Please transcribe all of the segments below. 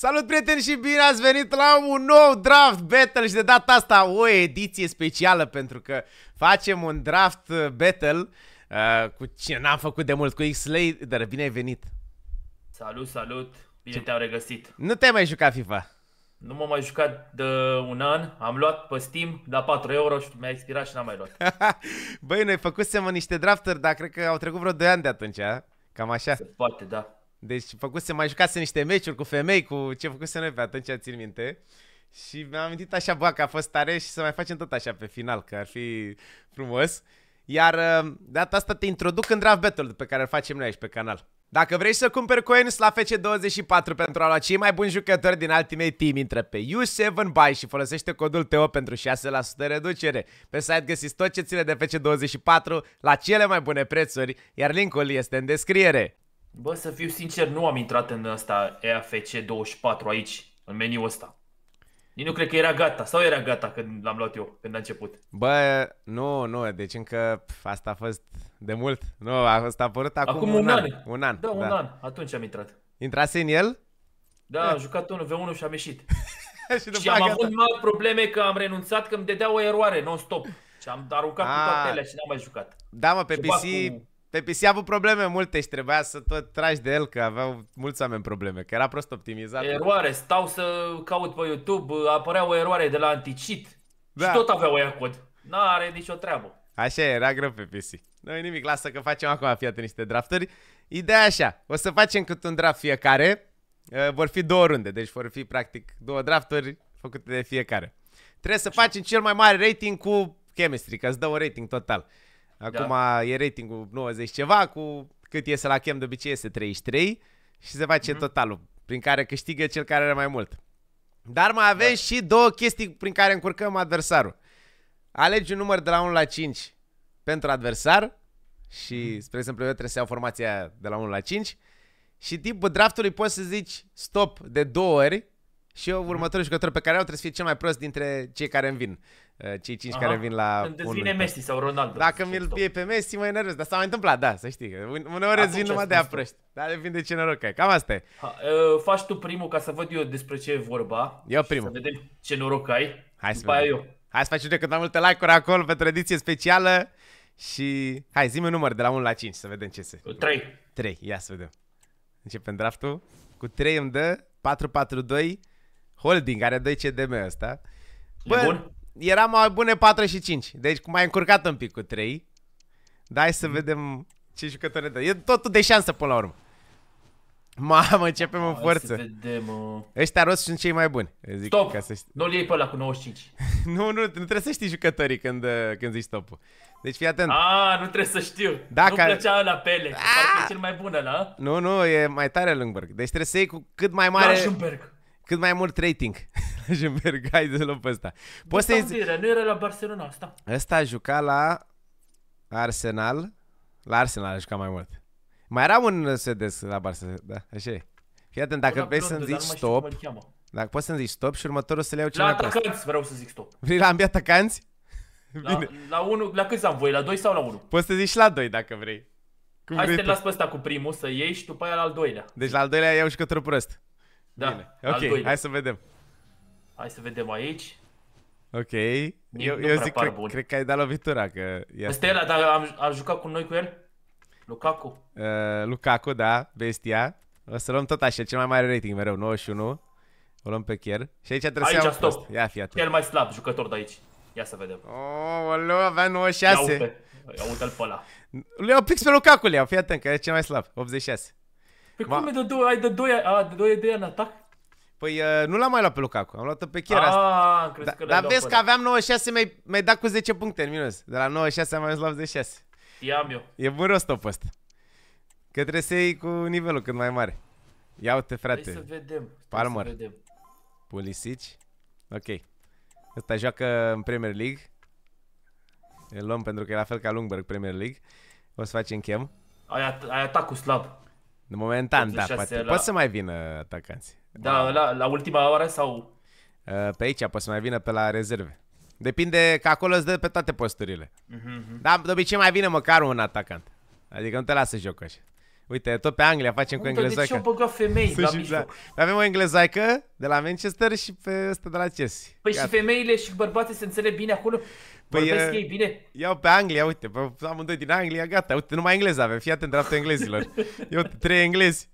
Salut prieteni și bine ați venit la un nou draft battle și de data asta o ediție specială pentru că facem un draft battle uh, cu cine n-am făcut de mult, cu X-Lader, bine ai venit! Salut, salut, bine te-am regăsit! Nu te-ai mai jucat FIFA? Nu m-am mai jucat de un an, am luat pe Steam la da, 4 euro și mi-a expirat și n-am mai luat. Băi, noi făcusem niște drafturi, dar cred că au trecut vreo 2 ani de atunci, a? cam așa. Se poate, da. Deci făcuse, mai jucase niște meciuri cu femei, cu ce făcuse noi pe atunci, țin minte. Și mi-am amintit așa, bă, că a fost tare și să mai facem tot așa pe final, că ar fi frumos. Iar uh, data asta te introduc în Draft Battle pe care îl facem noi aici pe canal. Dacă vrei să cumperi coins la FC24 pentru a lua cei mai buni jucători din Ultimate Team, intră pe U7Buy și folosește codul TO pentru 6% reducere. Pe site găsiți tot ce ține de FC24 la cele mai bune prețuri, iar linkul este în descriere. Bă, să fiu sincer, nu am intrat în asta EAFC 24 aici, în meniul ăsta. Nici nu cred că era gata, sau era gata când l-am luat eu, când a început. Bă, nu, nu, deci încă pf, asta a fost de mult. Nu, a fost apărut acum, acum un, un an. an. Un an. Da, un da. an, atunci am intrat. Intrase în el? Da, da. am jucat 1 V1 și am ieșit. și, și am gata. avut mari probleme că am renunțat, că îmi dădea o eroare non-stop. Și am aruncat a, cu ah. toate alea și n-am mai jucat. Da, mă, pe și PC, cu... Pe PC a avut probleme multe și trebuia să tot tragi de el, că aveau mulți oameni probleme, că era prost optimizat. Eroare, stau să caut pe YouTube, apărea o eroare de la anticit da. și tot aveau oia cod. N-are nicio treabă. Așa era greu pe PC. Nu e nimic, lasă că facem acum, fii atent, niște drafturi. Ideea așa, o să facem cât un draft fiecare, uh, vor fi două runde, deci vor fi practic două drafturi făcute de fiecare. Trebuie să așa. facem cel mai mare rating cu chemistry, că îți dă un rating total. Da. Acum da. e ratingul 90 ceva, cu cât iese la chem de obicei este 33 și se face mm-hmm. totalul, prin care câștigă cel care are mai mult. Dar mai avem da. și două chestii prin care încurcăm adversarul. Alegi un număr de la 1 la 5 pentru adversar și, mm. spre exemplu, eu trebuie să iau formația de la 1 la 5 și timpul draftului poți să zici stop de două ori și eu, mhm. următorul jucător pe care au trebuie să fie cel mai prost dintre cei care îmi vin. Eh, cei cinci Aha. care vin la... Când îți vine Messi sau Ronaldo. Dacă mi-l pie pe Messi, mă enervez. Dar s-a mai întâmplat, da, să știi. Uneori îți vin numai de aproști. Dar depinde ce noroc ai. Cam asta e. Ha, uh, faci tu primul ca să văd eu despre ce e vorba. Eu primul. Să vedem ce noroc ai. Hai să eu. Hai să facem de cât mai multe like-uri acolo pe tradiție specială. Și hai, zi mi un număr de la 1 la 5 să vedem ce se... 3. 3, ia să vedem. Începem draftul. Cu 3 îmi dă 4-4-2 holding, are 2 CDM ăsta. Bă, e bun? era mai bune și 5. Deci mai încurcat un pic cu 3. Da, hai să mm. vedem ce jucători dă. E totul de șansă până la urmă. Mamă, începem în forță. Vedem, uh... Ăștia rost sunt cei mai buni. Zic stop! Ca să știi. Nu-l iei pe ăla cu 95. nu, nu, nu trebuie să știi jucătorii când, când zici stop Deci fii atent. Ah, nu trebuie să știu. Da, nu plăcea ăla pele. Parcă e cel mai bun ăla. Nu, nu, e mai tare Lundberg. Deci trebuie să iei cu cât mai mare... Lundberg. Cât mai mult rating. și hai de luăm pe ăsta. Poți să Nu era la Barcelona asta. Ăsta a jucat la Arsenal. La Arsenal a jucat mai mult. Mai era un sedes la Barcelona, da, așa e. Fii atent, dacă vrei să-mi zici stop, dacă poți să-mi zici stop și următorul să le iau cel mai prost. La atacanți vreau să zic stop. Vrei la ambii atacanți? La, Bine. la, unu, la câți am voi? La 2 sau la 1? Poți să zici la 2 dacă vrei. Cum Hai vrei să te las pe ăsta cu primul, să iei și după aia la al doilea. Deci la al doilea iau jucătorul prost. Da, Bine. Ok, hai să vedem. Hai să vedem aici. Ok. Nici eu, eu zic că bun. cred că ai dat lovitura. Că Asta e dar am, a jucat cu noi cu el? Lukaku. Uh, Lukaku, da, bestia. O să luăm tot așa, cel mai mare rating mereu, 91. O luăm pe Kier. Și aici trebuie aici, să stop. Ia fi atunci. Cel mai slab jucător de aici. Ia să vedem. Oh, alo, avea 96. Ia uite-l pe ăla. Le iau pix pe Lukaku, le iau. Fii atent, că e cel mai slab. 86. Pe păi cum e de 2, ai de 2, a, de 2 de în atac? Păi uh, nu l-am mai luat pe Lukaku, am luat-o pe Chiara ah, asta. Da, că dar vezi că aveam 96, mi-ai, mi dat cu 10 puncte în minus. De la 96 am ajuns la 86. I-am eu. E bun rost top ăsta. Că trebuie să iei cu nivelul cât mai mare. Ia uite frate. Hai să vedem. Palmer. Să vedem. Pulisic. Ok. Ăsta joacă în Premier League. Îl luăm pentru că e la fel ca Lungberg Premier League. O să facem chem. Ai, at ai atacul slab. Momentan, da, poate. La... Poate să mai vină atacanții. Da, la, la ultima oră sau... Eh, pe aici poți să mai vină pe la rezerve. Depinde că acolo îți dă pe toate posturile. Mm-hmm. Mhm. Dar de obicei mai vine măcar un atacant. Adică nu te lasă joc așa. Uite, tot pe Anglia facem Unde, cu englezaică. De ce femei la exact. mijloc? Da. Avem o englezaică de la Manchester și pe ăsta de la Chelsea. Păi Gata. și femeile și bărbații se înțeleg bine acolo? Păi, eh, ei bine? Iau pe Anglia, uite, pe amândoi din Anglia, gata, uite, numai engleză avem, fii atent dreaptul englezilor. Eu trei englezi.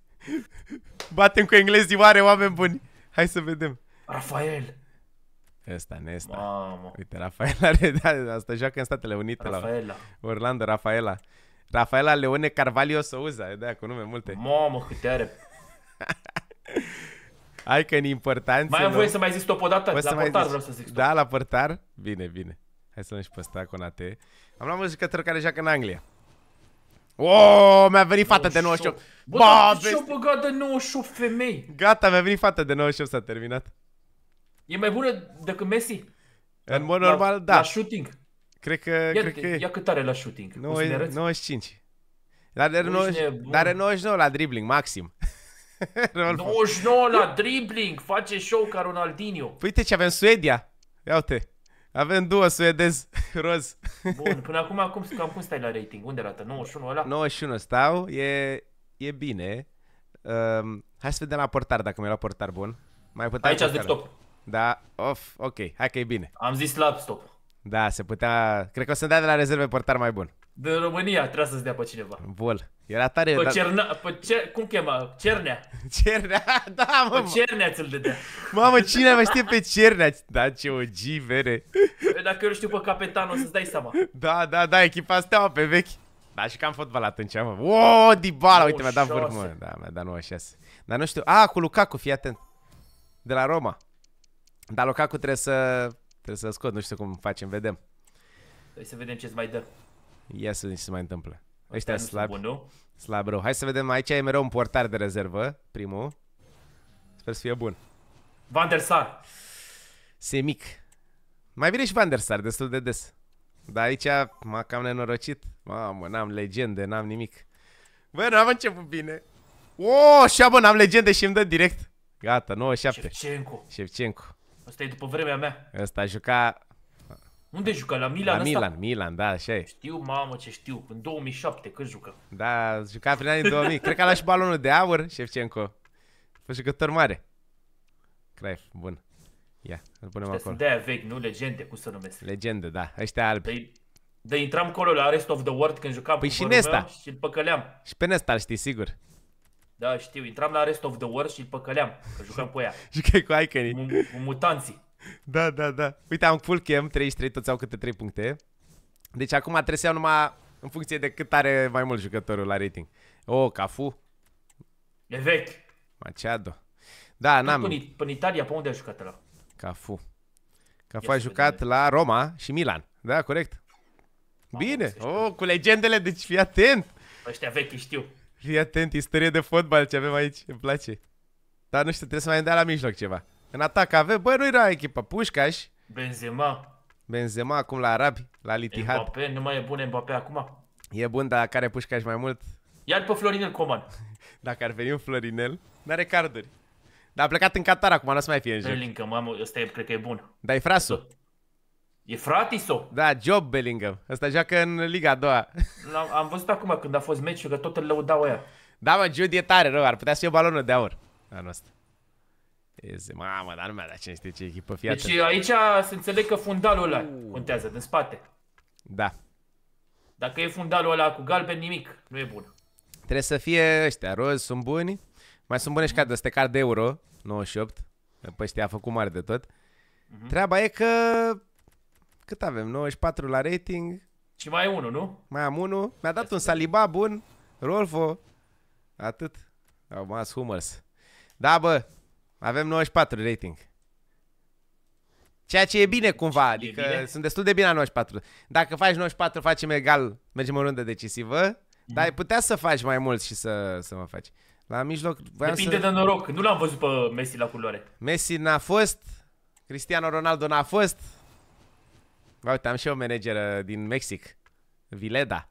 Batem cu englezii mare, oameni buni. Hai să vedem. Rafael. Ăsta, Nesta. Mamă. Uite, Rafael are da, asta, joacă în Statele Unite Rafaela. la Orlando, Rafaela. Rafaela Leone Carvalho Souza, de cu nume multe. Mamă, câte are. Hai că în importanță... Mai am voie să mai zic stop odată, La să portar zici... vreau să zic stop. Da, la portar? Bine, bine. Hai să nu și pe Staconate. Am luat un jucător care joacă în Anglia. Oh, mi-a venit fata de 98. Bă, ba, dar și-o băgat de 98 femei. Gata, mi-a venit fata de 98, s-a terminat. E mai bună decât Messi? În da. mod normal, da. La shooting. Cred că... Ia, cred că ia cât are la shooting? 9, 95. Dar are, 90, dar are 99 la dribbling, maxim. 99 la dribbling, face show ca Ronaldinho. Păi uite ce avem Suedia. Ia uite. Avem două suedezi, roz. Bun, până acum cum, cam cum stai la rating? Unde arată? 91 ăla? 91 stau, e, e bine. Um, hai să vedem la portar, dacă mi-a luat portar bun. Mai putea Aici ați stop. Da, of, ok, hai că e bine. Am zis slab stop. Da, se putea... Cred că o să-mi dea de la rezerve portar mai bun. De România trebuie să-ți dea pe cineva. Bol. Era tare. Pe, dar... cerna, pe cer, cum chema? Cernea. Cernea, da, mă. Pe Cernea ți-l dădea. Mamă, cine mai știe pe Cernea? Da, ce o vere. Păi dacă eu știu pe capetanul, să-ți dai seama. Da, da, da, echipa steaua pe vechi. Da, și cam fotbal atunci, mă. O, Dybala, uite, mi-a dat vârf, mă. Da, mi-a dat 96. Dar nu știu. A, cu Lukaku, fii atent. De la Roma. Dar Lukaku trebuie să... Trebuie să scot, nu știu cum facem, vedem. Trebuie să vedem ce-ți mai dă. Ia să se mai întâmplă. Ăștia slab. Bun, slab rău. Hai să vedem, aici e mereu un portar de rezervă, primul. Sper să fie bun. Van der Sar. Se mic. Mai vine și Van der Sar, destul de des. Dar aici m-a cam nenorocit. Mamă, n-am legende, n-am nimic. Băi, n-am început bine. O, oh, și bă, n-am legende și îmi dă direct. Gata, 97. Șevcencu. Șevcencu. Asta e după vremea mea. Asta jucat. Unde jucă? La Milan La asta? Milan, Milan, da, așa e. Știu, mamă, ce știu. În 2007, când jucă? Da, juca prin anii 2000. Cred că a luat și balonul de aur, Șefcenco. Fă jucător mare. Craif, bun. Ia, îl punem Aștia acolo. sunt de vechi, nu? Legende, cum să numesc. Legende, da. Ăștia albi. Păi, de intram acolo la Rest of the World când jucam păi cu și Nesta. și îl păcăleam. Și pe Nesta știi, sigur. Da, știu. Intram la Rest of the World și îl păcăleam, că jucam cu ea. Jucai cu Iconi. Cu mutanții. Da, da, da. Uite, am full cam, 33, toți au câte 3 puncte. Deci acum trebuie să iau numai în funcție de cât are mai mult jucătorul la rating. Oh, Cafu. E vechi. Machado. Da, n-am. Până Italia, pe unde a jucat la? Cafu. Cafu a jucat la Roma și Milan. Da, corect. Bine. Oh, cu legendele, deci fii atent. Ăștia vechi știu. Fii atent, istorie de fotbal ce avem aici. Îmi place. Dar nu știu, trebuie să mai dea la mijloc ceva. În atac avem, băi, nu era echipa, Pușcaș. Benzema. Benzema acum la Arabi, la Litihad. Mbappé, nu mai e bun Mbappé acum? E bun, dar care Pușcaș mai mult? Iar pe Florinel Coman. Dacă ar veni un Florinel, n-are carduri. Dar a plecat în Qatar acum, nu o să mai fie în joc. Bellingham, mamă, ăsta e, cred că e bun. Dar e frasul. E fratiso? Da, Job Bellingham. Ăsta joacă în Liga a doua. Am, am văzut acum când a fost meciul că tot îl lăudau aia. Da, mă, Jude e tare rău, ar putea să fie balonul de aur anul ăsta. Iese, mamă, dar nu mi-a dat cine știe ce echipă. fiată. deci aici se înțeleg că fundalul ăla contează, din spate. Da. Dacă e fundalul ăla cu galben, nimic. Nu e bun. Trebuie să fie ăștia. Roz sunt buni. Mai sunt bune și ca de card de euro, 98. Păi ăștia a făcut mare de tot. Uh mhm. -huh. Treaba e că... Cât avem? 94 la rating. Și mai e unul, nu? Mai am unul. Mi-a dat un Saliba bun. Rolfo. Atât. Au mas Hummers. Da, bă, avem 94 rating. Ceea ce e bine cumva, adică e bine? sunt destul de bine la 94. Dacă faci 94, facem egal, mergem o rundă decisivă, mm. dar putea să faci mai mult și să, să mă faci. La mijloc... Depinde să... de noroc, nu l-am văzut pe Messi la culoare. Messi n-a fost, Cristiano Ronaldo n-a fost. Uite, am și eu manager din Mexic, Vileda.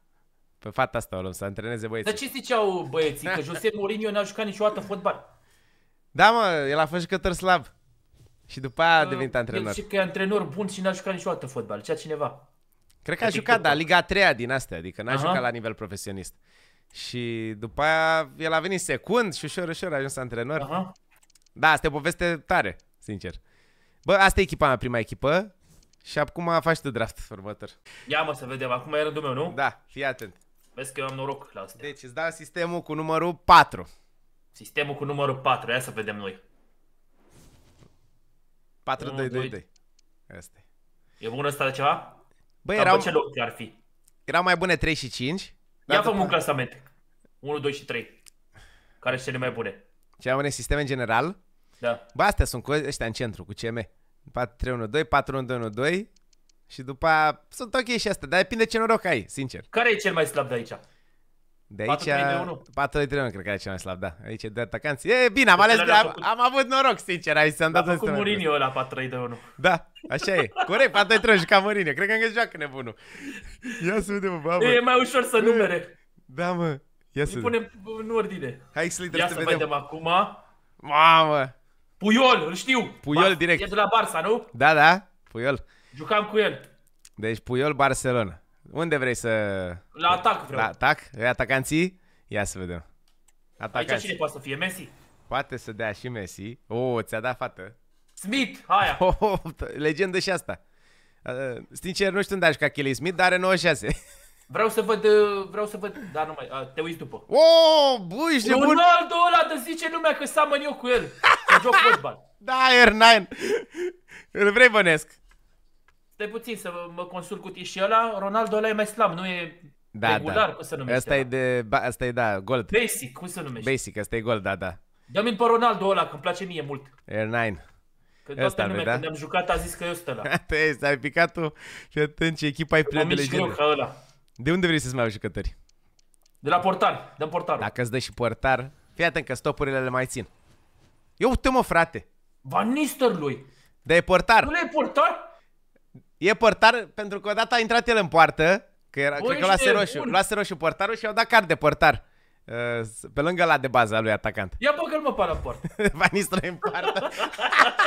Pe fata asta o luăm să antreneze băieții. Dar ce ziceau băieții? Că Jose Mourinho n-a jucat niciodată fotbal. Da, mă, el a fost jucător slab. Și după aia a ah, devenit antrenor. Deci că e antrenor bun și n-a jucat niciodată fotbal. Cea cineva. Cred că a adică jucat, da, Liga 3 din astea, adică n-a Aha. jucat la nivel profesionist. Și după aia el a venit secund și ușor, ușor a ajuns antrenor. Aha. Da, asta e o poveste tare, sincer. Bă, asta e echipa mea, prima echipă. Și acum faci tu draft următor. Ia mă să vedem, acum e rândul meu, nu? Da, fii atent. Vezi că eu am noroc la asta. Deci îți dau sistemul cu numărul 4. Sistemul cu numărul 4, ia să vedem noi. 4, 1, 2, 2, 2. Asta e. E bun ăsta de ceva? Băi, erau... ce loc ar fi? Erau mai bune 3 și 5. Ia fă un clasament. 1, 2 și 3. Care sunt cele mai bune? Ce mai bune sisteme în general? Da. Bă, astea sunt cu ăștia în centru, cu CM. 4, 3, 1, 2, 4, 1, 2, 1, 2. Și după aia sunt ok și astea, dar depinde ce noroc ai, sincer. Care e cel mai slab de aici? De aici 4-3-1, cred că e cel mai slab, da. Aici de atacanți. E bine, am deci ales, am, am avut noroc, sincer, aici s-am dat cu Mourinho la 4-3-1. Da, așa e. Corect, 4-3-1 și ca Mourinho. Cred că încă joacă nebunul. Ia să vedem, bă, bă. E mai ușor să numere. Da, mă. Ia să punem în ordine. Hai să Ia să vedem. acum. Mamă. Puiol, îl știu. Puiol direct. E de la Barça, nu? Da, da. Puiol. Jucam cu el. Deci Puiol Barcelona. Unde vrei să... La atac vreau. La atac? E atacanții? Ia să vedem. Atacanții. Aici cine poate să fie? Messi? Poate să dea și Messi. O, oh, ți-a dat fată. Smith, haia. Oh, oh, legendă și asta. Uh, sincer, nu știu unde aș ca Kelly Smith, dar are 96. Vreau să văd, vreau să văd, dar nu mai, te uiți după. O, oh, bui, ești bun. Ronaldo ăla de zice lumea că seamăn eu cu el. Să joc fotbal. Da, Air 9. Îl vrei bănesc stai puțin să mă consult cu tine. Și ăla, Ronaldo ăla e mai slab, nu e da, da. regular, da. cum se numește. Asta e, da. de, ba, asta e, da, gold. Basic, cum se numește. Basic, asta e gold, da, da. Dă-mi pe Ronaldo ăla, că îmi place mie mult. Air 9. Că toată lumea, da? când am jucat, a zis că eu ăsta la. Te, ai picat tu și atunci echipa ai plină de legendă. Ca ăla. De unde vrei să-ți mai au jucători? De la portar, dăm portar. Dacă îți dă și portar, fii atent că stopurile le mai țin. Eu uite mă, frate. Van Nistelrooy. Dar e portar. Nu le e portar? E portar pentru că odată a intrat el în poartă, că era, Bă, cred că luase roșu, bun. luase roșu portarul și au dat card de părtar. Uh, pe lângă la de bază a lui atacant. Ia bă că mă pară poartă. Vanistru în poartă.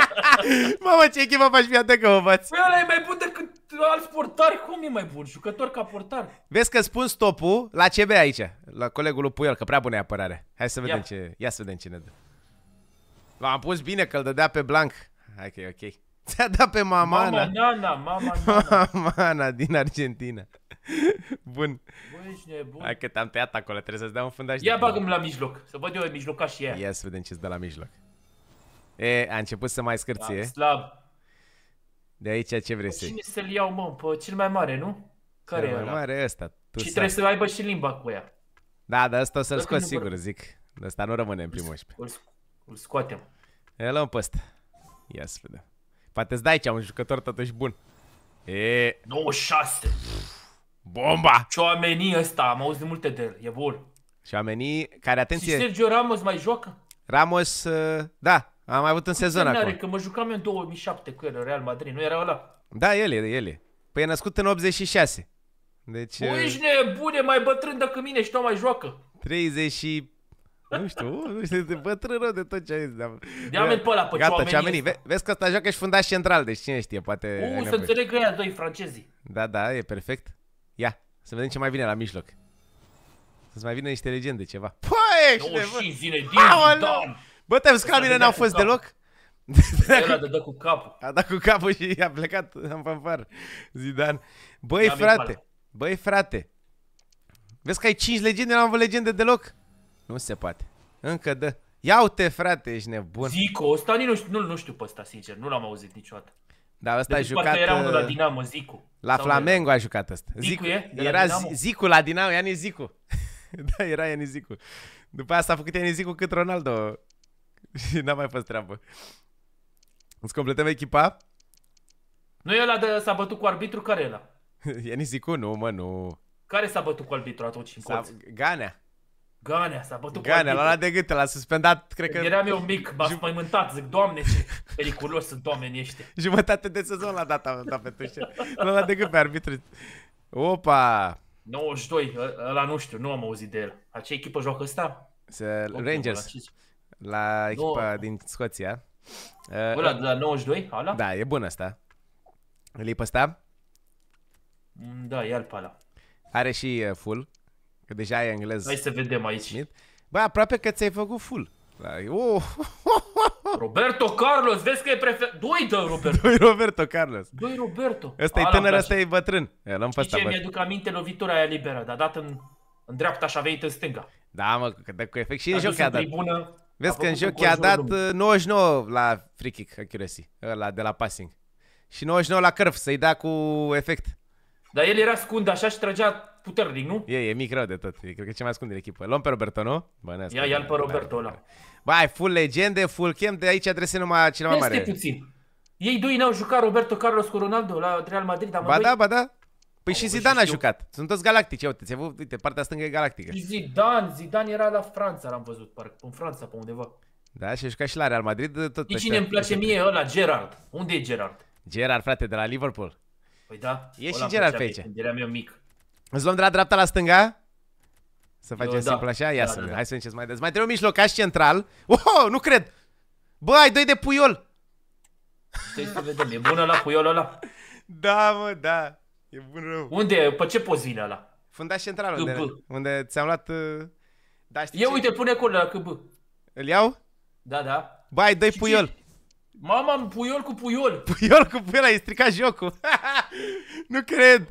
Mamă, ce echipă faci fiată că mă bați. Păi ăla e mai bun decât alți portari. Cum e mai bun? Jucător ca portar. Vezi că spun stopul la CB aici. La colegul lui Puiol, că prea bună e apărare. Hai să vedem Ia. ce... Ia să vedem cine dă. L-am pus bine că îl dădea pe blank. Hai că e ok. Ți-a dat pe mamana. Mama nana, mama nana. Mamana din Argentina. Bun. Bun, ești nebun. Hai că te-am tăiat acolo, trebuie să-ți dau un fundaș. Ia bagă la mijloc, să văd eu și ea. Ia să vedem ce-ți dă la mijloc. E, a început să mai scârție. Da, slab. De aici ce vrei să Cine să-l iau, mă, pe cel mai mare, nu? Care cel mai mare mare ăsta. Tu și trebuie să aibă și limba cu ea. Da, dar ăsta o să-l scot sigur, zic. Ăsta asta nu rămâne în primul 11. Îl scoatem. Îl luăm pe ăsta. Ia să vedem. Poate ți dai aici un jucător totuși bun. E... 96. Bomba! Ciuameni ăsta, am auzit multe de el, e bun. Ciuameni, care atenție... Și Sergio Ramos mai joacă? Ramos, ă, da, am mai avut în sezon acum. Are, că mă jucam eu în 2007 cu el în Real Madrid, nu era ăla? Da, el e, el e. Păi e născut în 86. Deci... Bă, păi ești nebune, mai bătrân decât mine și nu mai joacă. 30 nu știu, uh, nu știu, de rău de tot ce ai zis. Dar... Ia mi pe ăla, pe Gata, ce oamenii. Ve- vezi că ăsta joacă și fundaș central, deci cine știe, poate... U, uh, să înțeleg că ăia doi francezi. Da, da, e perfect. Ia, să vedem ce mai vine la mijloc. Să-ți mai vină niște legende, ceva. Păi, ești no, nebun! zile din Dan! Bă, te scaunile n-au fost deloc? Ăla de dă cu capul. A dat cu capul și a plecat în fanfar, Zidan. Băi, frate, băi, frate, vezi că ai 5 legende, n-am avut legende deloc? Nu se poate. Încă dă. Ia uite, frate, ești nebun. Zico, ăsta nu știu, nu, nu știu pe ăsta, sincer, nu l-am auzit niciodată. Dar ăsta a jucat... era unul la uh, Dinamo, Zicu. La Flamengo a jucat ăsta. Zicu, Zicu e? De era la Zicu la Dinamo, Iani Zicu. da, era Iani Zicu. După asta a făcut Iani Zicu cât Ronaldo. Și n-a mai fost treabă. Îți completăm echipa? Nu e ăla de s-a bătut cu arbitru? Care e ăla? Iani Zicu, nu, mă, nu. Care s-a bătut cu arbitru atunci în colț? Ganea. Ganea s-a bătut Ganea, l-a luat de gât, l-a suspendat, cred că... Eram eu mic, m-a spăimântat, zic, doamne ce periculos sunt oamenii ăștia. Jumătate de sezon l-a dat, l dat pe tușe. L-a luat de gât pe arbitru. Opa! 92, ă, ăla nu știu, nu am auzit de el. A ce echipă joacă ăsta? Rangers, la echipa no. din Scoția. Ăla de la 92, ala? Da, e bun ăsta. Îl iei pe ăsta? Mm, da, ia-l pe ăla. Are și ă, full. Că deja e englez. Hai să vedem aici. Bă, aproape că ți-ai făcut full. Oh. Roberto Carlos, vezi că e prefer... Doi de Roberto. Doi Roberto Carlos. Doi Roberto. Ăsta e tânăr, ăsta e bătrân. L-am pe ăsta. mi-aduc aminte lovitura aia liberă, dar dat în, în dreapta și a venit în stânga. Da, mă, că cu efect și în joc a dat. Tribună, vezi că în joc i-a dat lumii. 99 uh, la free kick accuracy, ăla de la passing. Și 99 la curve, să-i da cu efect. Dar el era scund așa și trăgea puternic, nu? E, e mic rău de tot. E, cred că ce mai ascunde din echipă. Luăm pe Roberto, nu? Bă, Ia, ia-l pe Roberto ăla. Bai, full legende, full chem, de aici adrese numai cel mai mare. Este puțin. Ei doi n-au jucat Roberto Carlos cu Ronaldo la Real Madrid, dar Ba da, ba da. Păi și Zidane a jucat. Sunt toți galactici, uite, ți văzut, uite, partea stângă e galactică. Și Zidane, Zidane era la Franța, l-am văzut, parcă, în Franța, pe undeva. Da, și a jucat și la Real Madrid. Tot și cine îmi place mie ăla, Gerard. Unde e Gerard? Gerard, frate, de la Liverpool. Păi da. E și Gerard pe aici. Când era meu mic. Îți luăm de la dreapta la stânga? Să facem Eu, da. simplu așa? Ia da, să da, da. Hai să încerc mai des. Mai trebuie un mijlocaș central. Oh, nu cred! Bă, ai doi de puiol! Stai să vedem, e bună la puiolul ăla? Da, mă, da. E bun rău. Unde? Pe ce poți vine ăla? Fundaș central, unde, unde ți-am luat... Uh, da, știi Eu, ce? uite, pune acolo la câbă. Îl iau? Da, da. Bă, ai doi puiol. Ce? Mama, puiol cu puiol. Puiol cu puiol, ai stricat jocul. nu cred.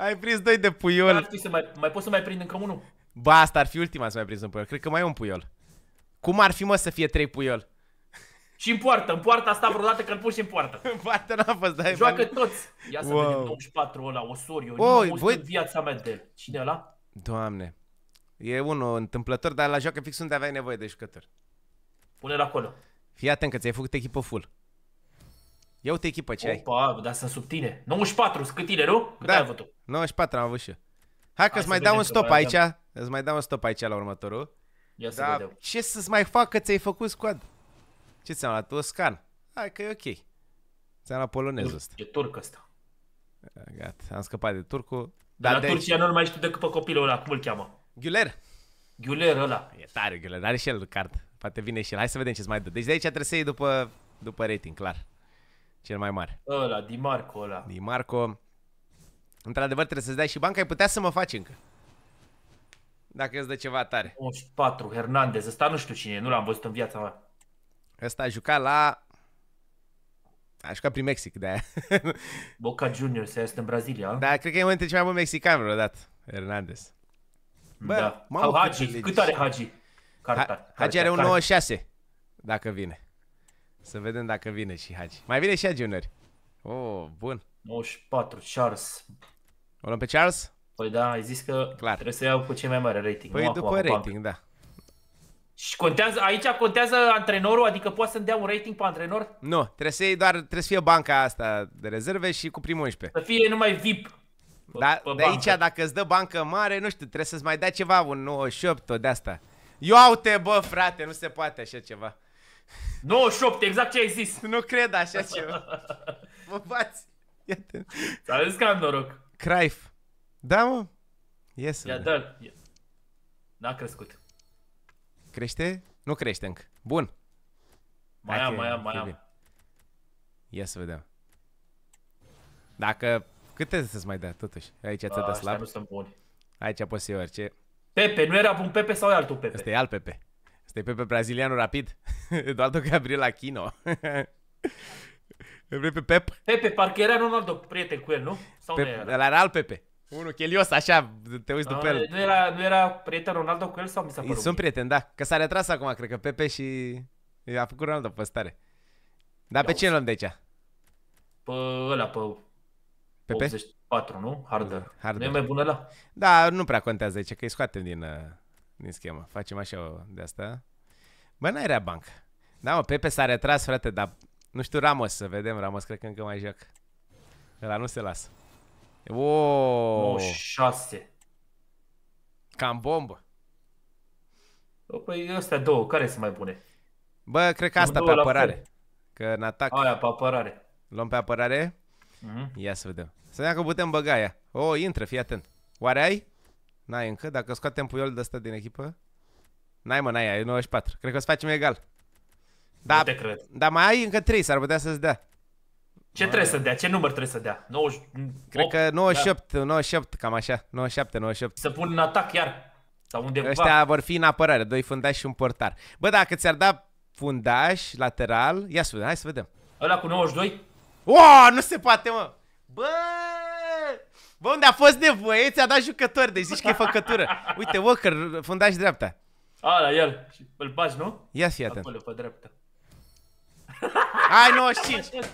Ai prins doi de puiol. să mai, mai poți să mai prind încă unul? Ba, asta ar fi ultima să mai prins un puiol. Cred că mai e un puiol. Cum ar fi, mă, să fie trei puiol? Și în poartă, în poartă asta vreodată că îl pun și în poartă. În poartă n-a fost, dai. Joacă bani. toți. Ia să wow. vedem 24 ăla, Osorio, oh, nu voi... viața mea de Cine ăla? Doamne. E unul întâmplător, dar la joacă fix unde aveai nevoie de jucători. Pune-l acolo. Fii atent că ți-ai făcut echipă full. Eu te echipă ce Opa, ai. dar sunt tine. 94, cât tine, nu? Cât da, ai avut tu? 94 am avut și eu. Hai că îți mai dau un stop aici. Îți mai dau un stop aici la următorul. Ia să vedem. ce să-ți mai fac că ți-ai făcut squad? Ce ți-am luat? Oscan. Hai că e ok. Ți-am luat polonezul ăsta. E turc ăsta. Da, gata, am scăpat de turcul. Dar la de Turcia nu mai știu decât pe copilul ăla, cum îl cheamă? Ghiuler. Ghiuler ăla. E tare Ghiuler, are și el card. Poate vine și el. Hai să vedem ce-ți mai dă. Deci de aici trebuie să iei după, după rating, clar. Cel mai mare. Ăla, Di Marco ăla. Di Marco. Într-adevăr trebuie să-ți dai și banca, ai putea să mă faci încă. Dacă îți dă ceva tare. 4 Hernandez, ăsta nu știu cine e, nu l-am văzut în viața mea. Ăsta a jucat la... A jucat prin Mexic, de aia. Boca Juniors, se este în Brazilia. Da, cred că e unul dintre cei mai buni mexicani vreodată, Hernandez. Bă, da. mamă, Hagi, cât, cât are Hagi? Carta, ha- Hagi are un 96, dacă vine. Să vedem dacă vine și Hagi. Mai vine și Hagi uneori. Oh, bun. 94, Charles. O luăm pe Charles? Păi da, ai zis că Clar. trebuie să iau cu cei mai mare rating. Păi nu după acum, rating, acum. da. Și contează, aici contează antrenorul, adică poți să-mi dea un rating pe antrenor? Nu, trebuie să iei doar, trebuie să fie banca asta de rezerve și cu primul 11. Să fie numai VIP. Da, de aici dacă îți dă bancă mare, nu știu, trebuie să-ți mai dea ceva, un 98, o de asta. Ia uite, bă, frate, nu se poate așa ceva. 98, exact ce ai zis. Nu cred așa ceva. Mă bați. Iată. Ți-a zis că am noroc. Craif. Da, mă. Yes. Ia, da. N-a crescut. Crește? Nu crește încă. Bun. Mai am, mai am, mai am. Ia să vedem. Dacă... Câte să-ți mai dea, totuși? Aici ți-a dat slab. nu sunt buni. Aici poți să iei orice. Pepe, nu era un Pepe sau e altul Pepe? Asta e alt Pepe. Stai pe, pe brazilianul rapid. Eduardo Gabriela Chino. Vrei pe Pep? Pepe, parcă era Ronaldo prieten cu el, nu? Sau Pepe, nu era? era alt Pepe. Unul chelios, așa, te uiți no, da, după el. Nu era, nu era prieten Ronaldo cu el sau mi s-a părut? Sunt prieten, da. Că s-a retras acum, cred că Pepe și... A făcut Ronaldo stare. Dar pe cine luăm de aici? Pe ăla, pe... Pepe? 84, nu? Harder. Harder. Nu e mai bun ăla? Da, nu prea contează aici, că îi scoatem din... Uh din schemă. Facem așa de asta. Bă, n-ai rea bancă. Da, mă, Pepe s-a retras, frate, dar nu știu Ramos, să vedem. Ramos cred că încă mai joc. Ăla nu se lasă. Wow! 6. Cam bombă. Păi astea două, care sunt mai bune? Bă, cred că asta pe apărare. Că în atac. Aia pe apărare. Luăm pe apărare? Mm-hmm. Ia să vedem. Să vedem că putem băga aia. O, oh, intră, fii atent. Oare ai? N-ai încă? Dacă scoatem puiol de ăsta din echipă? N-ai mă, n-ai, e 94. Cred că o să facem egal. Da, nu te cred. Dar mai ai încă 3, s-ar putea să-ți dea. Ce mă, trebuie să dea? Ce număr trebuie să dea? 98? Cred că 98, da. 98, cam așa. 97, 98. Să pun în atac iar. Sau undeva. Ăștia vor fi în apărare, doi fundași și un portar. Bă, dacă ți-ar da fundaș, lateral, ia să vedem, hai să vedem. Ăla cu 92? O, nu se poate, mă! Bă! Bă, unde a fost nevoie, ți-a dat jucător, deci zici că e făcătură. Uite, Walker, fundaș dreapta. A, la el. Îl bagi, nu? Ia fi atent. Acolo, pe dreapta. Hai, 95. A,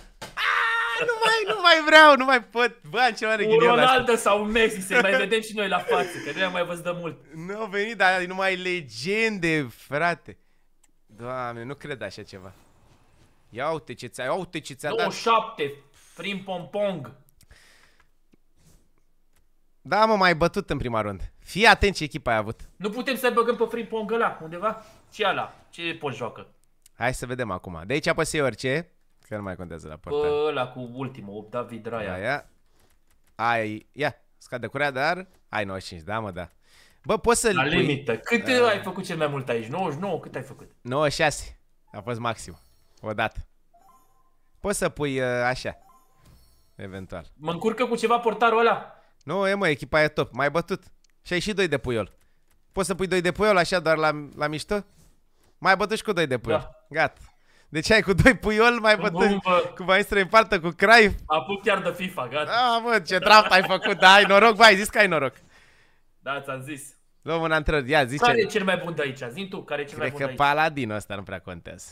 nu mai, nu mai vreau, nu mai pot. Bă, am cel mai Un Ronaldo sau un Messi, să mai vedem și noi la față, că noi am mai văzut de mult. Nu au venit, dar numai legende, frate. Doamne, nu cred așa ceva. Ia uite ce ți-a, uite ce ți-a dat. 27, prim pompong. Da, mă, mai bătut în prima rundă. Fii atent ce echipă ai avut. Nu putem să băgăm pe pong ăla undeva? Ce ala? Ce pot joacă? Hai să vedem acum. De aici apăsi orice, că nu mai contează la portal. Bă, ăla cu ultimul, David Raya. Aia. Ai, ia, scade curea, dar ai 95, da, mă, da. Bă, poți să-l pui... limită. Cât uh... ai făcut cel mai mult aici? 99? Cât ai făcut? 96. A fost maxim. O dată. Poți să pui uh, așa. Eventual. Mă încurcă cu ceva portarul ăla. Nu, e mă, echipa e top. Mai bătut. Și ai și doi de puiol. Poți să pui doi de puiol așa doar la, la mișto? Mai bătut și cu doi de puiol. Da. Gata. Deci ai cu doi puiol, mai bătut cu maestru în partă, cu A pus chiar de FIFA, gata. Ah, mă, ce draft ai făcut, da, ai noroc, vai, zis că ai noroc. Da, ți-am zis. Luăm un antrenor, ia zice. Care e cel mai bun de aici? Zin tu, care e cel Cred mai bun de aici? Cred că Paladin ăsta nu prea contează.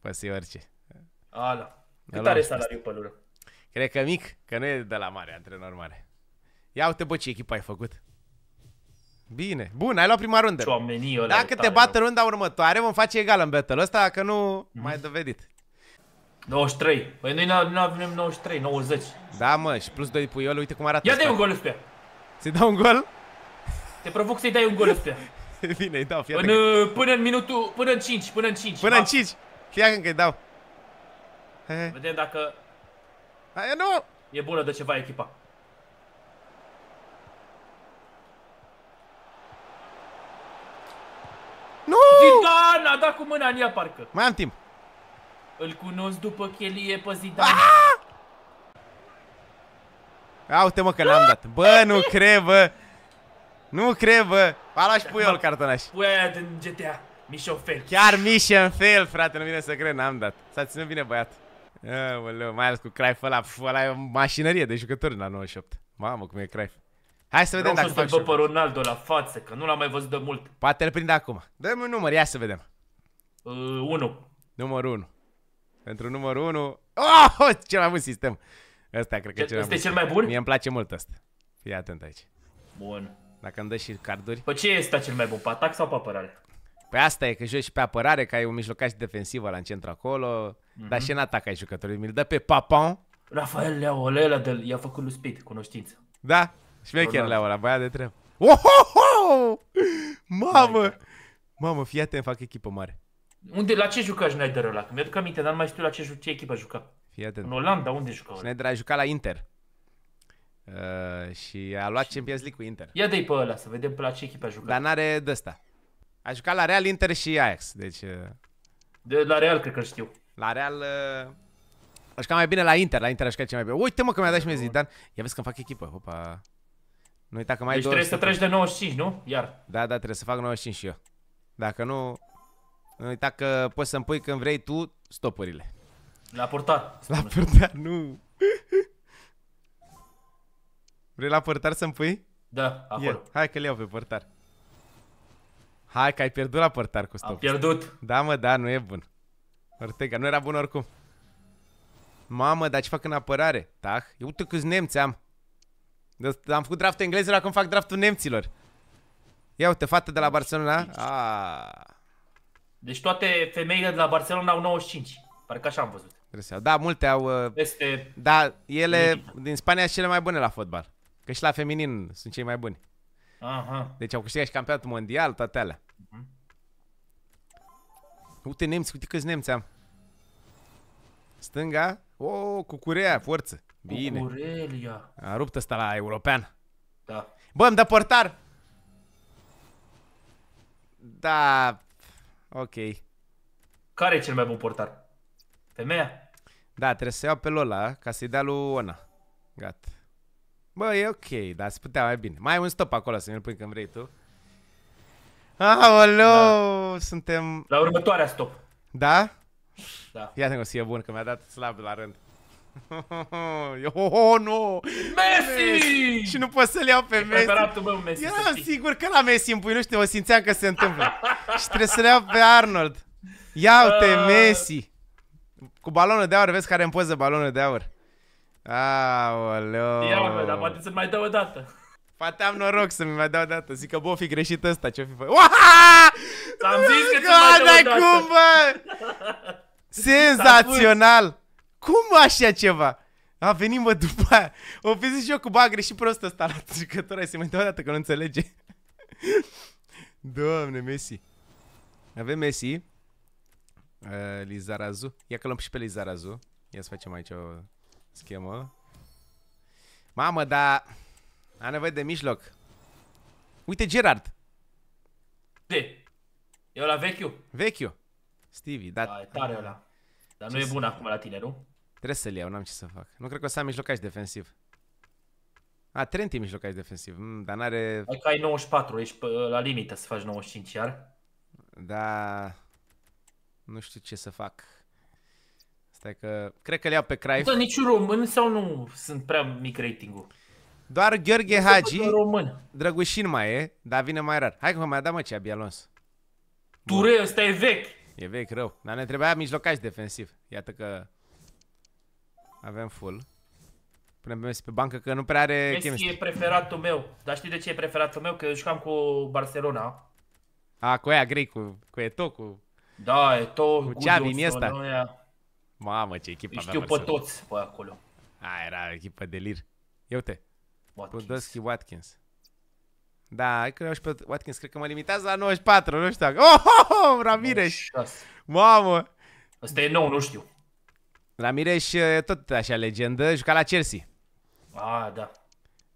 Păi orice. Ala. Cât are salariul pe lună? Cred că mic, că nu e de la mare, antrenor mare. Ia uite, bă, ce echipă ai făcut. Bine. Bun, ai luat prima rundă. Dacă te în runda următoare, vom face egal în battle ăsta, că nu mhm. mai mai dovedit. 93. Păi noi nu avem 93, 90. Da, mă, și plus 2 puiol, uite cum arată Ia dai un gol pe. Ți dau un gol? Te provoc să-i dai un gol pe. Bine, îi dau, fii în, uh, Până în minutul, până în 5, până în 5. Până în 5. Fii atent că îi dau. Vedem dacă... Aia nu! E bună de ceva echipa. Zidane a dat cu mâna în ea parcă. Mai am timp. Îl cunosc după chelie pe Zidane. Ah! Ia uite mă că l-am dat. Bă, nu cred, bă. Nu cred, bă. A luat și puiul cartonaș. Puiul aia din GTA. Mission fail. Chiar mission fail, frate, nu vine să cred, n-am dat. S-a ținut bine băiat. Aoleu, mai ales cu Cryf ăla, ăla e o mașinărie de jucători la 98. Mamă, cum e Cryf. Hai să vedem Vreau dacă să fac pe Ronaldo la față, că nu l-am mai văzut de mult. Poate îl prind acum. Dă-mi un număr, ia să vedem. 1. Uh, numărul 1. Pentru numărul 1. Oh, ce mai bun sistem. Ăsta cred că cel, cel mai cel mai bun? Mie îmi place mult ăsta. Fii atent aici. Bun. Dacă îmi dă și carduri. Pe păi ce este cel mai bun? Pe atac sau pe apărare? Pe păi asta e, că joci și pe apărare, că ai un mijlocaș defensiv la în centru acolo, mm-hmm. dar și în atac ai jucătorii. Mi-l dă pe Papon. Rafael Leao, ăla de, i-a făcut lui Speed, cunoștință. Da, Șmecher la ora, băiat de treabă. Ohoho! Mamă! Da. Mamă, fii atent, fac echipă mare. Unde, la ce juca Schneider ăla? Că mi-aduc aminte, dar nu mai știu la ce, ce echipă juca. Fii atent. În Olanda, unde juca ăla? Schneider a jucat la Inter. Uh, și a luat Champions League cu Inter. Ia dă-i pe ăla să vedem pe la ce echipă a jucat. Dar n-are de-ăsta. A jucat la Real, Inter și Ajax, deci... Uh... De la Real cred că știu. La Real... Uh... Aș mai bine la Inter, la Inter aș ca mai bine. Uite mă că mi-a dat și mie Zidan. Ia vezi că-mi fac echipă, hopa. Nu uita că mai deci 200 trebuie să treci de 95, nu? Iar. Da, da, trebuie să fac 95 și eu. Dacă nu, nu uita că poți să-mi pui când vrei tu stopurile. La portar. La portar, nu. Vrei la portar să-mi pui? Da, acolo. Yeah. Hai că le iau pe portar. Hai că ai pierdut la portar cu stop. Am pierdut. Da, mă, da, nu e bun. Ortega, nu era bun oricum. Mamă, dar ce fac în apărare? Tah, uite câți nemți am. Am făcut draftul englezilor, acum fac draftul nemților. Ia uite, fată de la Barcelona. Aaaa. Deci toate femeile de la Barcelona au 95. Parcă așa am văzut. Greseau. Da, multe au... Uh, este... Da, ele din Spania sunt cele mai bune la fotbal. Că și la feminin sunt cei mai buni. Aha. Deci au câștigat și campionatul mondial, toate alea. Uh-huh. Uite nemți, uite câți nemți am. Stânga, o, oh, curea, forță. Bine. Cucurelia. A rupt ăsta la european. Da. Bă, îmi dă portar! Da, ok. Care e cel mai bun portar? Femeia? Da, trebuie să iau pe Lola ca să-i dea lui Ona. Gata. Bă, e ok, dar se putea mai bine. Mai ai un stop acolo să mi-l pui când vrei tu. Aoleu, da. suntem... La următoarea stop. Da? Da. Iată că o să fie bun, că mi-a dat slab la rând. Oh, oh, nu! Messi! Messi! Și nu pot să-l iau pe Messi. Meu, Messi Eram sigur că la Messi îmi pui, nu știu, o simțeam că se întâmplă. și trebuie să-l iau pe Arnold. Ia te uh... Messi! Cu balonul de aur, vezi care îmi poză balonul de aur. Aoleo! Ia, dar poate să l mai dau o dată. Poate am noroc să-mi mai dau dată. Zic că, bă, fi greșit ăsta, ce-o fi fă... Ți-am zis că ți-am mai dau cum, bă! Senzațional! Cum așa ceva? A venit mă după aia. O fi zis eu cu bagre și prost ăsta la jucător. Ai mai dată că nu înțelege. Doamne, Messi. Avem Messi. Uh, Lizarazu. Ia că luăm și pe Lizarazu. Ia să facem aici o schemă. Mamă, dar... A nevoie de mijloc. Uite Gerard. De. Eu la vechiu. Vechiu. Stevie, dar... Da, e tare ăla. Dar nu e bun acum la tine, nu? Trebuie să-l iau, n-am ce să fac. Nu cred că o să am mijlocaș defensiv. A, Trent e mijlocaș defensiv, mm, dar n-are... Ai că ai 94, ești la limită să faci 95 iar. Da, nu știu ce să fac. Stai că, cred că le iau pe Craif. Nu niciun român sau nu sunt prea mic ratingul? Doar Gheorghe Hagi, român. Drăgușin mai e, dar vine mai rar. Hai că mai da mă ce abia Alonso. Ture, ăsta e vechi. E vechi rău, dar ne trebuia mijlocaș defensiv. Iată că avem full. Punem Messi pe bancă că nu prea are Messi chemistry. e preferatul meu. Dar știi de ce e preferatul meu? Că eu jucam cu Barcelona. A, cu aia grei, cu, cu Eto, cu... Da, Eto, cu Xavi, Iniesta. Mamă, ce echipă avea Știu pe toți pe acolo. A, era echipă de lir. Ia uite. Watkins. Podolski, Watkins. Da, cred și pe Watkins, cred că mă limitează la 94, nu știu. Oh, oh, oh Ramirez! Mamă! Asta e nou, nu știu. Ramirez, tot așa legendă, juca la Chelsea. Ah, da.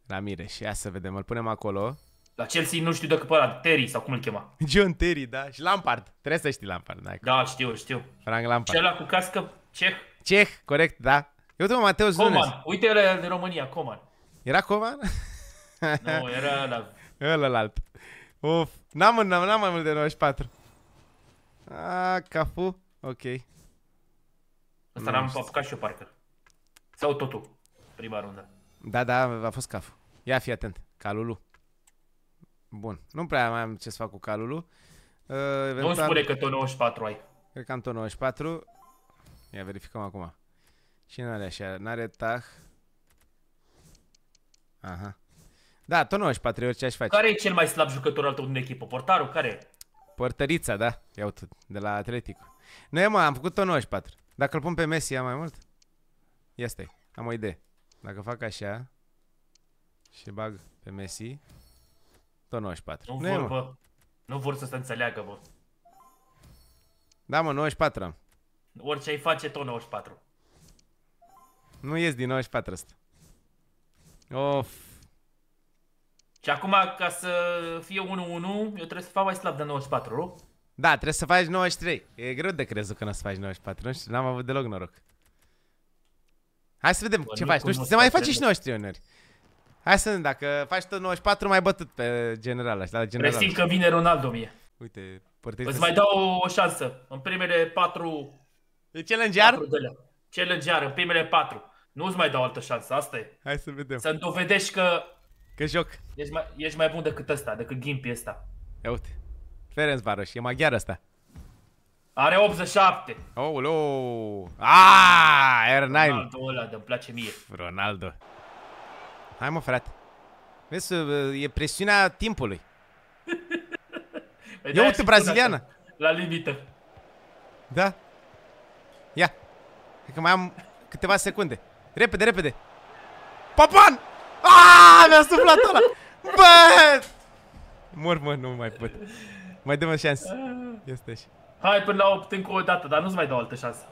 Ramirez, ia să vedem, îl punem acolo. La Chelsea nu știu dacă pe ăla, Terry sau cum îl chema. John Terry, da, și Lampard. Trebuie să știi Lampard, da. Da, știu, știu. Frank Lampard. Cel cu cască ceh. Ceh, corect, da. Eu uite Mateo Zunes. Coman, uite ăla de România, Coman. Era Coman? nu, era ăla. alt. Uf, n-am, n-am, n-am mai mult de 94. A, Cafu, ok. Asta n-am apucat și eu parcă. Sau totul, prima rundă. Da, da, a fost caf. Ia fi atent, calulu. Bun, nu prea mai am ce să fac cu calulu. Uh, Nu spune că tot 94 ai. Cred că am tot 94. Ia verificăm acum. Cine are așa? N-are tah. Aha. Da, tot 94, orice aș face. Care e cel mai slab jucător al tău din echipă? Portarul? Care? Portărița, da. Ia uite, de la Atletico. Noi, mă, am făcut tot 94. Dacă îl pun pe Messi, ia mai mult? Ia stai, am o idee. Dacă fac așa și bag pe Messi, tot 94. Nu, nu vor, bă. Nu vor să se înțeleagă, bă. Da, mă, 94 am. Orice ai face, tot 94. Nu ies din 94 ăsta. Of. Și acum, ca să fie 1-1, eu trebuie să fac mai slab de 94, nu? Da, trebuie să faci 93. E greu de crezut că nu o să faci 94. Nu știu, n-am avut deloc noroc. Hai să vedem Bă, ce nu faci. Nu știu, se mai face și 93 uneori. Hai să vedem, dacă faci tot 94, mai bătut pe general. Așa, la general. Presim că vine Ronaldo mie. Uite, părtezi Îți mai dau o șansă. În primele 4... challenge iar? Challenge iar, în primele 4. nu îți mai dau altă șansă, asta e. Hai să vedem. Să-mi dovedești că... Că joc. Ești mai, ești mai bun decât ăsta, decât Gimpi ăsta. Ia uite. Ferencváros, e maghiar asta. Are 87. Oulu! Ah, R9. Ronaldo ăla, de place mie. Ronaldo. Hai mă, frate. Vezi, e presiunea timpului. Păi Eu uite, braziliană. la limită. Da. Ia. Cred că mai am câteva secunde. Repede, repede. Papan! Ah, mi-a suflat ăla! Bă! Mor, mă, nu mai pot. Mai dăm o șansă. Este așa. Hai până la 8 încă o dată, dar nu-ți mai dau altă șansă.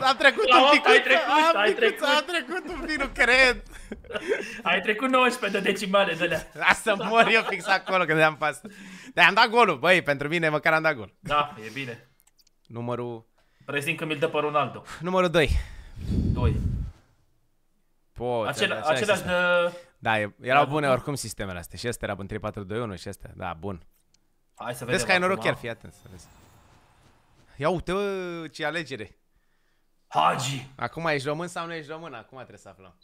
A trecut un pic. Ai trecut, ai trecut. A trecut un pic, nu cred. Ai trecut 19 de decimale de alea. Lasă mor eu fix acolo când am pas. Dar am dat golul, băi, pentru mine măcar am dat gol. Da, e bine. Numărul... Prezint că mi-l dă pe Ronaldo. Numărul 2. 2. Poate, același uh, da, erau da. bune oricum sistemele astea. Și astea era bun, 3, 4, 2, 1 și astea. Da, bun. Hai să vedem. Vezi că ai noroc chiar, fii atent să vezi. Ia uite, ă, ce alegere. Hagi. Acum ești român sau nu ești român? Acum trebuie să aflăm.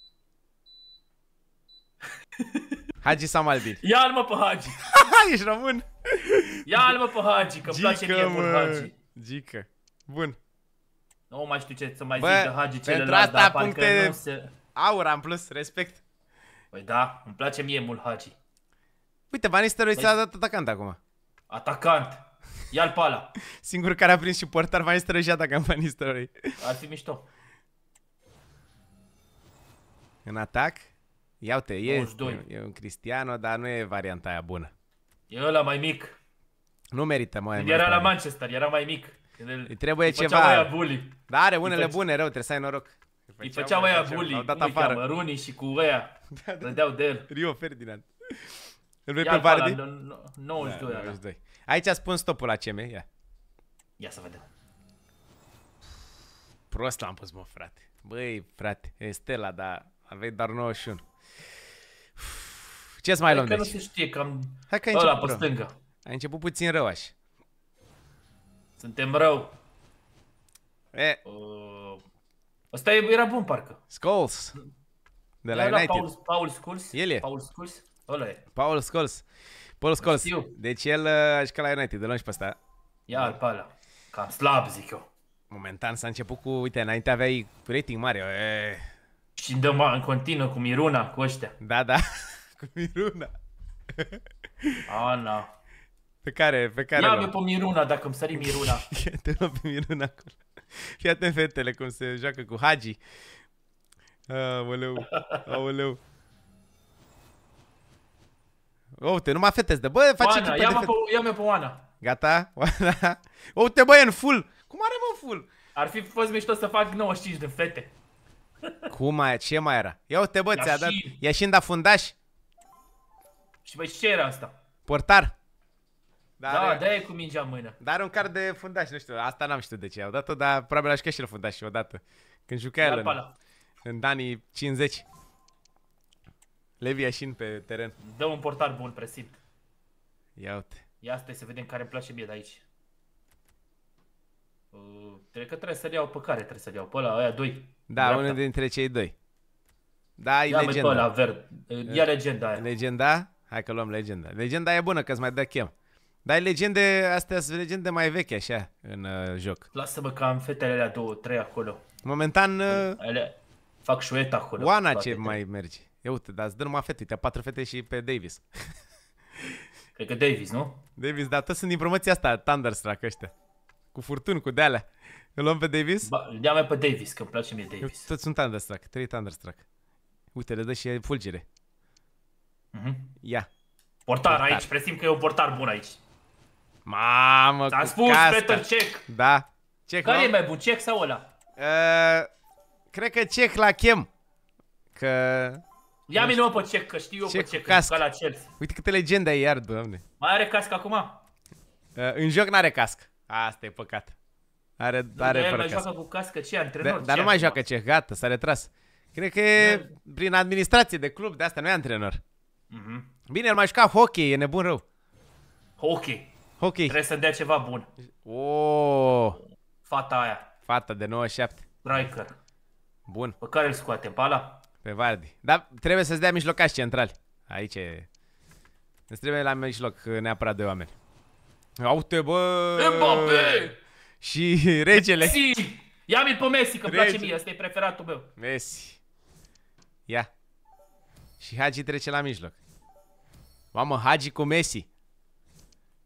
Hagi sau Malbir? Ia-l mă pe Hagi. ești român? Ia-l mă pe Hagi, că-mi place mie mult Hagi. Gică. Bun. Nu mai știu ce să mai Bă, zic de Hagi celălalt, dar parcă nu se... Aura în plus, respect. Păi da, îmi place mie mult Hagi. Uite, Van Nistelrooy păi... a dat atacant acum. Atacant. Ia-l pala! Singur Singurul care a prins și portar Van și atacant Van Ar fi mișto. În atac? Ia uite, e, e un Cristiano, dar nu e varianta aia bună. E ăla mai mic. Nu merită, mai era la Manchester, era mai mic. Când îi trebuie îi ceva. Bully. Dar are unele bune, rău, trebuie să ai noroc. Îi făceau aia bully, dat afară. Cheamă, Rooney și cu aia, da, da, da, dădeau de el. Rio Ferdinand. Îl vei pe Vardy? 92, da, Aici spun stopul la CM, ia. Ia să vedem. Prost l-am pus, mă, frate. Băi, frate, e Stella, dar aveai doar 91. Ce-ți mai luăm deci? nu se știe, cam Hai că ai ăla pe stânga. Ai început puțin rău așa. Suntem rău. E. Uh. Ăsta era bun, parcă. Scholes. De la la United. Paul, Paul Scholes. El e. Paul Scholes. Ăla e. Paul Scholes. Paul Scholes. Știu. Deci el uh, a jucat la United, de luăm pe ăsta. ia al pala. ăla. Cam slab, zic eu. Momentan s-a început cu, uite, înainte aveai rating mare. E... Și dă mă în continuă cu Miruna, cu ăștia. Da, da, cu Miruna. Ana. Pe care, pe care ia mi pe Miruna, dacă îmi sări Miruna. Ia-te pe Miruna acolo. Fii atent fetele cum se joacă cu Hagi. Aoleu, aoleu. O, uite, numai fete de Bă, face Oana, ia-mă pe, ia pe Oana. Gata? Oana. O, uite, bă, e în full. Cum are, mă, full? Ar fi fost mișto să fac 95 de fete. Cum mai, ce mai era? Ia uite, bă, ți-a dat. Ia și în fundaș. Și băi, ce era asta? Portar. Dar, da, de e cu mingea în mână. Dar are un card de fundaș, nu știu, asta n-am știut de ce au dat-o, dar probabil aș și el fundaș odată. Când juca el în, în anii 50. Levi Iașin pe teren. Dă un portar bun, presimt. Ia uite. Ia stai să vedem care îmi place mie de aici. Uh, cred că trebuie să-l iau pe care trebuie să-l iau? Pe ăla, aia doi. Da, dreapta. unul dintre cei doi. Da, e legenda. Ia legenda aia. Legenda? Hai că luăm legenda. Legenda e bună, că ți mai dă chem. Dar e legende, astea sunt legende mai vechi așa în uh, joc. Lasă-mă că am fetele alea două, trei acolo. Momentan... Uh, Ele fac șuet acolo. Oana ce fete. mai merge. Ia uite, dar îți dă numai fete, uite, patru fete și pe Davis. Cred că Davis, nu? Davis, dar toți sunt din promoția asta, Thunderstruck ăștia. Cu furtun, cu de-alea. Îl luăm pe Davis? Ba, ia mai pe Davis, că îmi place mie Davis. Eu, toți sunt Thunderstruck, trei Thunderstruck. Uite, le dă și fulgere. Mm-hmm. Ia. Portar, portar aici, presim că e un portar bun aici. Mamă, S-a spus casca. Peter Cech. Da. Cech, Care e mai bun, Cech sau ăla? Uh, cred că Cech la chem. Că... Ia mi mă pe Cech, că știu eu Cech pe Cech, casca. ca la Chelsea. Uite câte legende ai iar, doamne. Mai are casca acum? Uh, în joc n-are cască. Asta e păcat. Are, are fără Mai joacă cu cască, ce antrenor? Da, ce dar nu mai acuma? joacă Cech, gata, s-a retras. Cred că e da. prin administrație de club, de asta nu e antrenor. Mhm. Bine, el mai juca hockey, e nebun rău. Hockey. Ok. Trebuie să dea ceva bun. Oh. Fata aia. Fata de 97. Striker. Bun. Pe care îl scoate? Pala? Pe Vardy. Dar trebuie să-ți dea mijlocași centrali. Aici e... Îți trebuie la mijloc neapărat de oameni. uite bă! Mbappé! Și regele. Si! Ia-mi pe Messi, că place mie. Asta e preferatul meu. Messi. Ia. Și Hagi trece la mijloc. Mamă, Hagi cu Messi.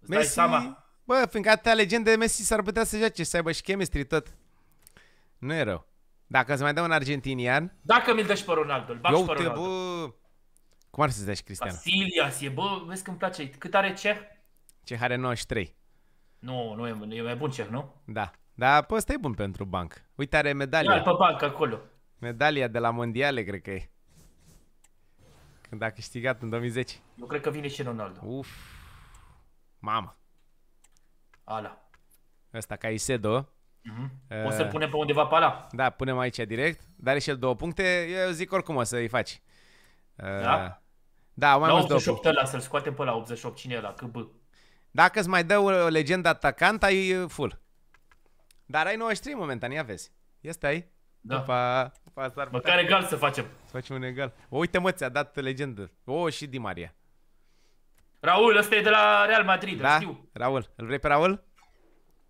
Messi, dai seama. Bă, fiindcă atâtea legende, Messi s-ar putea să joace, să aibă și chemistry tot. Nu e rău. Dacă îți mai dă un argentinian... Dacă mi-l dă și pe Ronaldo, îl bag și pe Ronaldo. Bă... Cum ar să-ți dai și Cristiano? Vasilias e, bă, vezi că îmi place. Cât are Ceh? Ceh are 93. Nu, nu e, e mai bun Ceh, nu? Da. Dar pe ăsta e bun pentru banc. Uite, are medalia. Da, pe banc, acolo. Medalia de la mondiale, cred că e. Când a câștigat în 2010. Eu cred că vine și Ronaldo. Uf, Mamă. Ala. Ăsta Caicedo. Mm-hmm. Eh, o să punem pe undeva pe ala. Da, punem aici direct. Dar și el două puncte. Eu zic oricum o să-i faci. Eh, da? Da, mai la 88 ăla, să-l scoatem pe la 88. Cine e ăla? bă. Dacă îți mai dă o legendă atacant, ai full. Dar ai 93 momentan, ia vezi. Ia stai. Da. După, după Măcar egal să facem. Să facem un egal. O, uite mă, ți-a dat legendă. O, și Di Maria. Raul, ăsta e de la Real Madrid, da? știu. Raul, îl vrei pe Raul?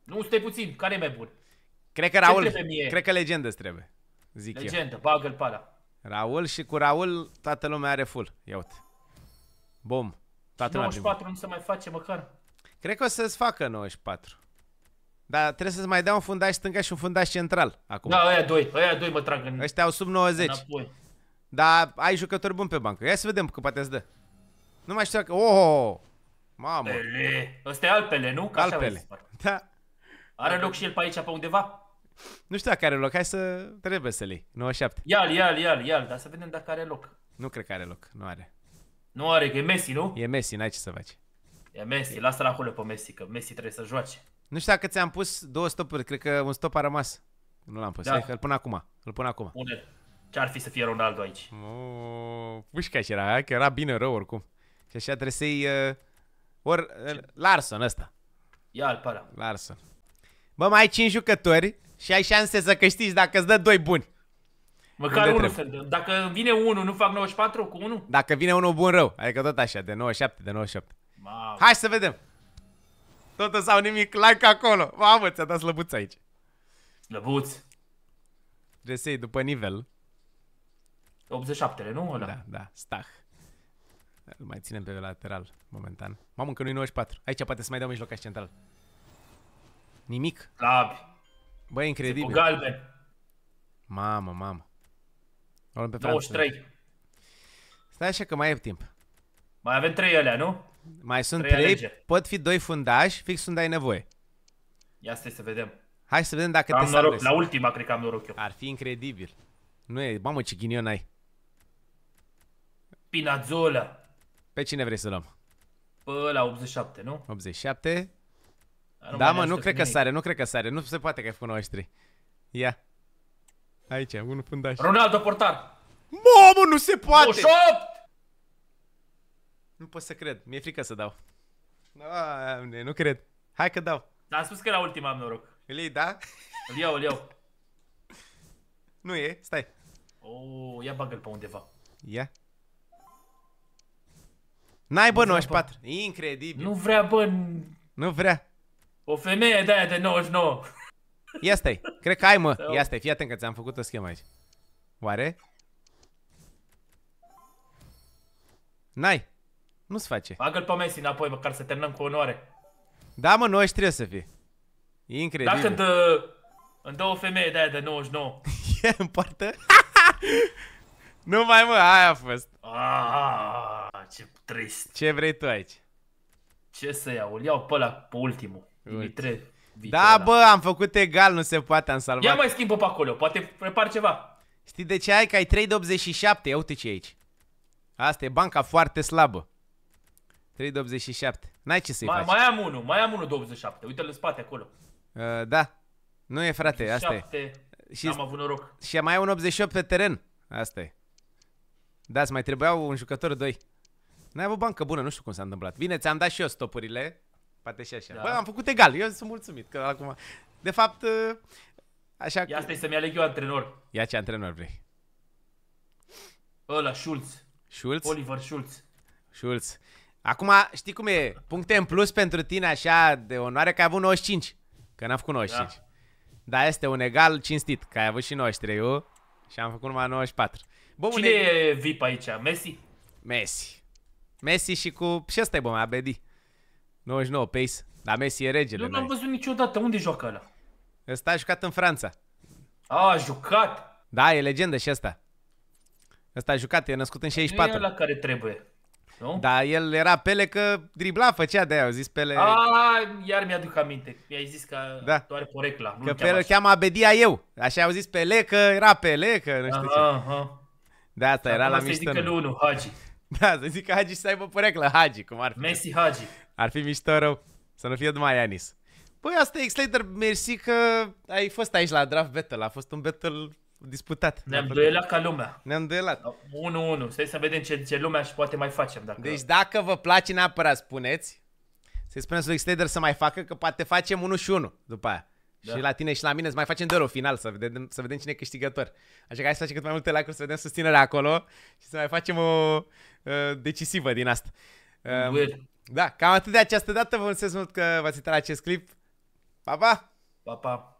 Nu, stai puțin, care e mai bun? Cred că Raul, cred că legendă trebuie, zic legendă, eu. bagă-l pe Raul și cu Raul toată lumea are full, ia uite. Bum, toată 94 nu se mai face măcar. Cred că o să-ți facă 94. Dar trebuie să-ți mai dea un fundaș stânga și un fundaș central acum. Da, aia doi, aia doi mă trag în... Ăștia au sub 90. Înapoi. Dar ai jucători buni pe bancă. Ia să vedem că poate îți dă. Nu mai știu dacă... Oh! oh, oh. Mamă! Pele! Ăsta e alpele, nu? Ca alpele. Așa da. Are loc și el pe aici, pe undeva? Nu știu dacă are loc, hai să... Trebuie să-l iei. 97. Ia-l, ia-l, ia-l, ia-l, dar să vedem dacă are loc. Nu cred că are loc, nu are. Nu are, că e Messi, nu? E Messi, n-ai ce să faci. E Messi, lasă-l acolo pe Messi, că Messi trebuie să joace. Nu știu dacă ți-am pus două stopuri, cred că un stop a rămas. Nu l-am pus, da. hai, îl pun acum, îl pun acum. Pune. Ce ar fi să fie Ronaldo aici? Oh, pușca și era, că era bine rău oricum. Și așa trebuie să-i... Uh, or, uh, Larson ăsta. ia al pară. Larson. Bă, mai ai 5 jucători și ai șanse să câștigi dacă îți dă 2 buni. Măcar unul să dăm. Dacă vine unul, nu fac 94 cu unul? Dacă vine unul bun rău, adică tot așa, de 97, de 98. Wow. Hai să vedem. Tot sau nimic, like acolo. Mamă, ți-a dat slăbuț aici. Slăbuț. Trebuie după nivel. 87, le nu? Ăla. Da, da, stah. Îl mai ținem pe lateral, momentan. Mamă, încă nu-i 94. Aici poate să mai dau mijlocaș central. Nimic. Slabi. Băi, incredibil. Se galben. Mamă, mamă. Luăm pe 23. Franță. Stai așa că mai e timp. Mai avem trei alea, nu? Mai sunt trei, trei pot fi doi fundași, fix unde ai nevoie. Ia stai să vedem. Hai să vedem dacă am te noroc. Salvezi. La ultima cred că am noroc eu. Ar fi incredibil. Nu e, mamă ce ghinion ai. Pinazola. Pe cine vrei să luăm? Pă, la 87, nu? 87? Nu da, mă, nu cred că sare, nu cred că sare. Nu se poate că ai făcut 93. Ia. Aici, unul fundaș. Ronaldo portar. Mamă, nu se poate! 28! Nu pot să cred, mi-e frică să dau. Doamne, nu cred. Hai că dau. Dar am spus că la ultima am noroc. Îl iei, da? Îl iau, îl iau. Nu e, stai. oh, ia bagă-l pe undeva. Ia. Yeah. N-ai bă 94. Vrea, bă. Incredibil. Nu vrea bă... Nu vrea. O femeie de aia de 99. Ia stai. Cred că ai mă. Ia stai. Fii atent că ți-am făcut o schemă aici. Oare? N-ai. Nu-ți face. Bagă-l pe Messi înapoi măcar să terminăm cu onoare. Da mă, noi trebuie să fie Incredibil. Dacă dă... Îmi dă o femeie de aia de 99. E în poartă? nu mai mă, aia a fost. Aaaa. Ah, ce trist. Ce vrei tu aici? Ce să iau? Îl iau pe ăla, pe ultimul. Dimitre. Da, ăla. bă, am făcut egal, nu se poate, am salvat. Ia mai schimbă pe acolo, poate prepar ceva. Știi de ce ai? Că ai 3 de 87, uite ce e aici. Asta e banca foarte slabă. 3 de 87. N-ai ce să-i faci. Mai am unul, mai am unul de 87. Uite-l în spate acolo. Uh, da. Nu e, frate, asta e. Și am avut noroc. Și mai ai un 88 pe teren. Asta e. Da, mai trebuiau un jucător, doi. N-ai avut bancă bună, nu știu cum s-a întâmplat. Bine, ți-am dat și eu stopurile. Poate și așa. Da. Bă, am făcut egal, eu sunt mulțumit că acum... De fapt, ă, așa... Ia stai să-mi aleg eu antrenor. Ia ce antrenor vrei. Ăla, Schulz. Schulz? Oliver Schulz. Schulz. Acum, știi cum e? Puncte în plus pentru tine așa de onoare că ai avut 95. Că n-am făcut 95. Da. Dar este un egal cinstit, că ai avut și 93 eu și am făcut numai 94. Bă, Cine e VIP aici? Messi? Messi. Messi și cu... Și ăsta e bă, abedi. 99 pace. Dar Messi e regele. Eu l am văzut niciodată. Unde joacă ăla? Ăsta a jucat în Franța. A, a jucat? Da, e legendă și ăsta. Ăsta a jucat, e născut în 64. Nu e la care trebuie. Nu? Da, el era Pele că dribla, făcea de aia, au zis Pele... A, iar mi-aduc aminte, mi-ai zis că da. doar porecla. Că Pele îl cheamă Abedia eu, așa au zis Pele că era Pele, că nu știu aha, ce. Aha. Da, asta era la mișto. Să-i zică lui unul, Hagi. Da, să zic Hagi să aibă păreclă Hagi, cum ar fi. Messi Hagi. Ar fi mișto rău. Să nu fie numai Anis. Păi asta e, Slater, mersi că ai fost aici la draft battle. A fost un battle disputat. Ne-am duelat ca lumea. Ne-am duelat. 1-1. Stai să vedem ce, ce lumea și poate mai facem. Dacă... Deci dacă vă place neapărat, spuneți. Să-i spuneți lui Slater să mai facă, că poate facem 1 și 1 după aia. Da. Și la tine și la mine să mai facem doar o final, să vedem, să vedem cine e câștigător. Așa că hai să facem cât mai multe like să vedem susținerea acolo și să mai facem o, Uh, decisivă din asta. Uh, da, cam atât de această dată. Vă mulțumesc mult că v-ați uitat la acest clip. Pa, pa! Pa, pa!